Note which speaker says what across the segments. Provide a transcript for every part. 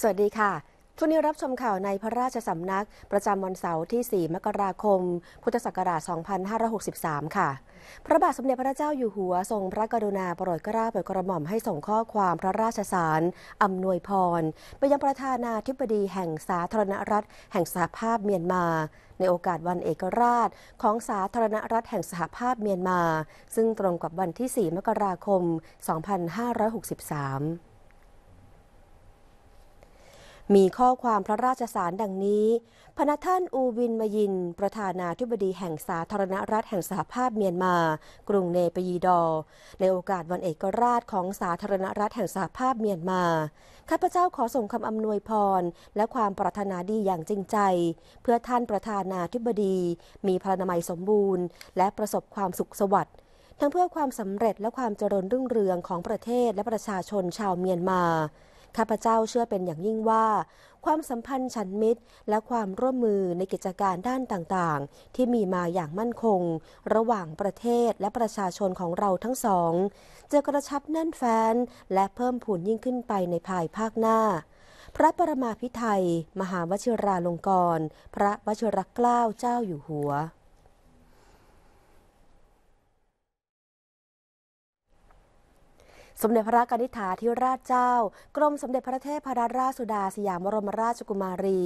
Speaker 1: สวัสดีค่ะช่วงนี้รับชมข่าวในพระราชสำนักประจำวันเสาร์ที่ 4 มกราคม พุทธศักราช 2563 ค่ะ พระบาทสมเด็จพระเจ้าอยู่หัวทรงพระกรุณาโปรดเกล้าโปรดกระหม่อมให้ส่งข้อความพระราชสารอำนวยพร ไปยังประธานาธิบดีแห่งสาธารณรัฐ แห่งสหภาพเมียนมา ในโอกาสวันเอกราชของสาธารณรัฐแห่งสหภาพเมียนมา ซึ่งตรงกับวันที่ 4 มกราคม 2563มีข้อความพระราชสารดังนี้พนะนท่านอูวินมยิน ประธานาธิบดีแห่งสาธารณรัฐแห่งสหภาพเมียนมา กรุงเนปยีดอ ในโอกาสวันเอกราชของสาธารณรัฐแห่งสหภาพเมียนมา ข้าพเจ้าขอส่งคำอำนวยพร และความปรารถนาดีอย่างจริงใจ เพื่อท่านประธานาธิบดี มีพลานามัยสมบูรณ์ และประสบความสุขสวัสดิ์ ทั้งเพื่อความสำเร็จและความเจริญรุ่งเรืองของประเทศและประชาชนชาวเมียนมาข้าพเจ้าเชื่อเป็นอย่างยิ่งว่า ความสัมพันธ์ฉันมิตร และความร่วมมือในกิจการด้านต่างๆ ที่มีมาอย่างมั่นคง ระหว่างประเทศและประชาชนของเราทั้งสอง จะกระชับแน่นแฟ้นและเพิ่มผูนยิ่งขึ้นไปในภายภาคหน้า พระปรมาพิไทยมหาวชิราลงกร พระวชิรเกล้าเจ้าอยู่หัวสมเด็จพระกนิษฐาธิราชเจ้า กรมสมเด็จพระเทพรัตนราชสุดาสยามบรมราชกุมารี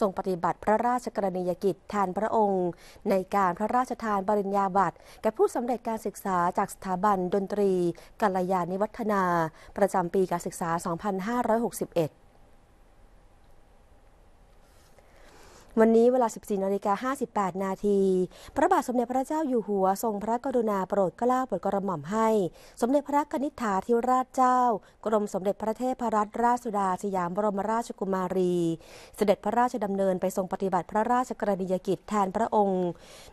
Speaker 1: ทรงปฏิบัติพระราชกรณียกิจแทนพระองค์ ในการพระราชทานปริญญาบัตรแก่ผู้สำเร็จการศึกษาจากสถาบันดนตรีกัลยาณิวัฒนา ประจำปีการศึกษา 2561วันนี้เวลา 14นาฬิกา58 นาที พระบาทสมเด็จพระเจ้าอยู่หัวทรงพระกรุณาโปรดเกล้าโปรดกระหม่อมให้ สมเด็จพระกนิษฐาธิราชเจ้า กรมสมเด็จพระเทพรัตนราชสุดาสยามบรมราชกุมารี เสด็จพระราชดำเนินไปทรงปฏิบัติพระราชกรณียกิจแทนพระองค์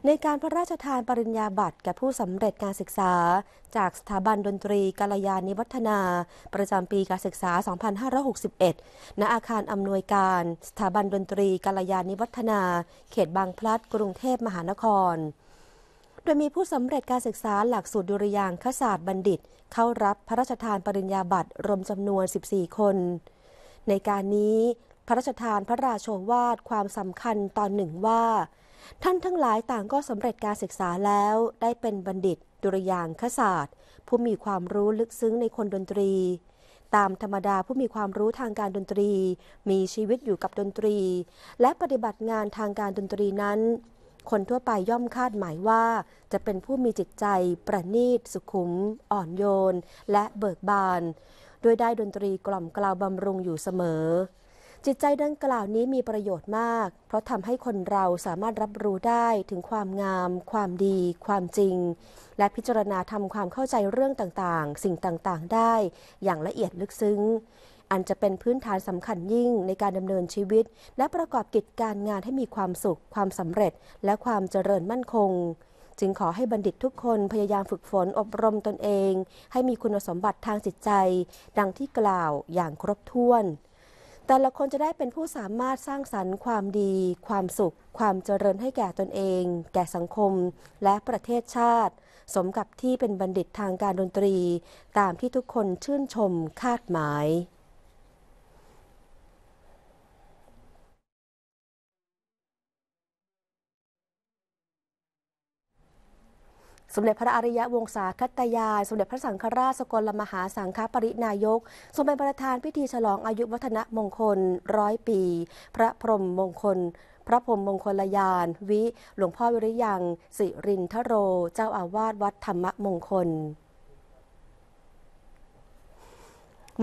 Speaker 1: ในการพระราชทานปริญญาบัตรแก่ผู้สำเร็จการศึกษา จากสถาบันดนตรีกาลยานิวัฒนาประจำปีการศึกษา 2561 ณ อาคารอำนวยการ สถาบันดนตรีกาลยานิวัฒฒนาเขตบางพลัด กรุงเทพมหานคร โดยมีผู้สำเร็จการศึกษาหลักสูตรดุริยางคศาสตร์บัณฑิต เข้ารับพระราชทานปริญญาบัตรรวมจำนวน 14 คน ในการนี้พระราชทานพระราชโองวาดความสำคัญตอนหนึ่งว่า ท่านทั้งหลายต่างก็สำเร็จการศึกษาแล้วได้เป็นบัณฑิตดุริยางคศาสตร์ผู้มีความรู้ลึกซึ้งในคนดนตรีตามธรรมดาผู้มีความรู้ทางการดนตรี มีชีวิตอยู่กับดนตรี และปฏิบัติงานทางการดนตรีนั้น คนทั่วไปย่อมคาดหมายว่า จะเป็นผู้มีจิตใจ ประณีตสุขุม อ่อนโยน และเบิกบาน ด้วยได้ดนตรีกล่อมกล่าวบำรุงอยู่เสมอจิตใจดังกล่าวนี้มีประโยชน์มาก เพราะทำให้คนเราสามารถรับรู้ได้ถึงความงาม ความดี ความจริง และพิจารณาทำความเข้าใจเรื่องต่างๆ สิ่งต่างๆ ได้อย่างละเอียดลึกซึ้ง อันจะเป็นพื้นฐานสำคัญยิ่งในการดำเนินชีวิต และประกอบกิจการงานให้มีความสุข ความสำเร็จ และความเจริญมั่นคง จึงขอให้บัณฑิตทุกคนพยายามฝึกฝนอบรมตนเอง ให้มีคุณสมบัติทางจิตใจ ดังที่กล่าวอย่างครบถ้วนแต่ละคนจะได้เป็นผู้สามารถสร้างสรรค์ความดี ความสุข ความเจริญให้แก่ตนเอง แก่สังคมและประเทศชาติ สมกับที่เป็นบัณฑิตทางการดนตรี ตามที่ทุกคนชื่นชม คาดหมายสมเด็จพระอริยะวงศาคตยานสมเด็จพระสังฆราชสกลมหาสังฆปรินายกทรงเป็นประธานพิธีฉลองอายุวัฒนมงคลร้อยปี พระพรหมมงคล พระพรมมงคลยาน วิ หลวงพ่อวิริยังสิรินทโร เจ้าอาวาสวัดธรรมมงคล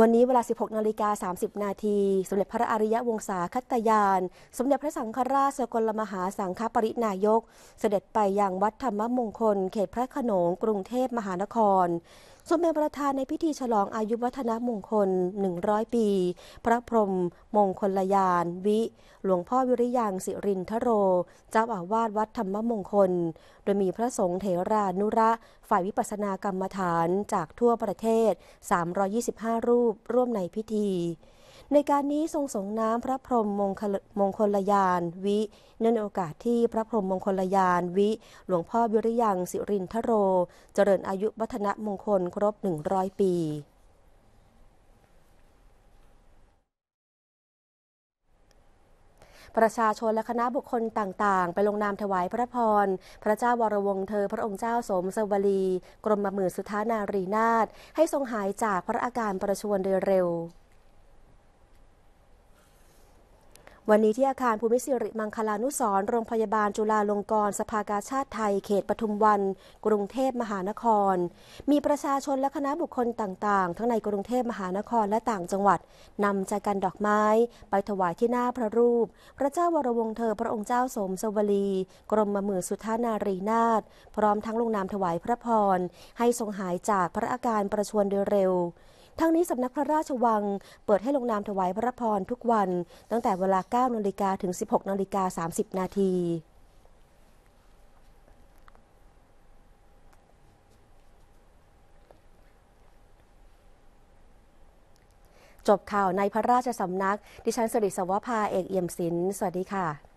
Speaker 1: วันนี้เวลา 16นาฬิกา30 นาที สมเด็จพระอริยวงศาคตยาน สมเด็จพระสังฆราชสกลมหาสังฆปรินายก เสด็จไปยังวัดธรรมมงคล เขตพระขนงกรุงเทพมหานครสมเด็จประธานในพิธีฉลองอายุวัฒนมงคล 100 ปี พระพรมมงคลยานวิหลวงพ่อวิริยังสิรินทโร เจ้าอาวาสวัดธรรมมงคล โดยมีพระสงฆ์เถรานุระฝ่ายวิปัสสนากรรมฐานจากทั่วประเทศ 325 รูปร่วมในพิธีในการนี้ทรงสงน้ำพระพรหมมงคลงคลยานวิเนื่องในโอกาสที่พระพรหมมงคลยานวิหลวงพ่อวิริยังสิรินทโร เจริญอายุวัฒนมงคลครบ100 ปี ประชาชนและคณะบุคคลต่างๆ ไปลงนามถวายพระพรพระเจ้าวรวงเธอพระองค์เจ้าสมสวลีกรมหมื่นสุทานารีนาถให้ทรงหายจากพระอาการประชวรโดยเร็ววันนี้ที่อาคารภูมิสิริมังคลานุสรโรงพยาบาลจุฬาลงกรณ์สภากาชาติไทยเขตปทุมวัน กรุงเทพมหานคร มีประชาชนและคณะบุคคลต่างๆ ทั้งในกรุงเทพมหานครและต่างจังหวัด นำใจกันดอกไม้ไปถวายที่หน้าพระรูป พระเจ้าวรวงเธอพระองค์เจ้าสมสวลีกรมมือสุทธานารีนาถพร้อมทั้งลงนามถวายพระพรให้ทรงหายจากพระอาการประชวรโดยเร็วทั้งนี้สำนักพระราชวังเปิดให้ลงนามถวายพระพรทุกวัน ตั้งแต่เวลา9นาฬิกาถึง 16นาฬิกา30 นาที จบข่าวในพระราชสำนักดิฉันสริสวภาเอกเอี่ยมศิลป์สวัสดีค่ะ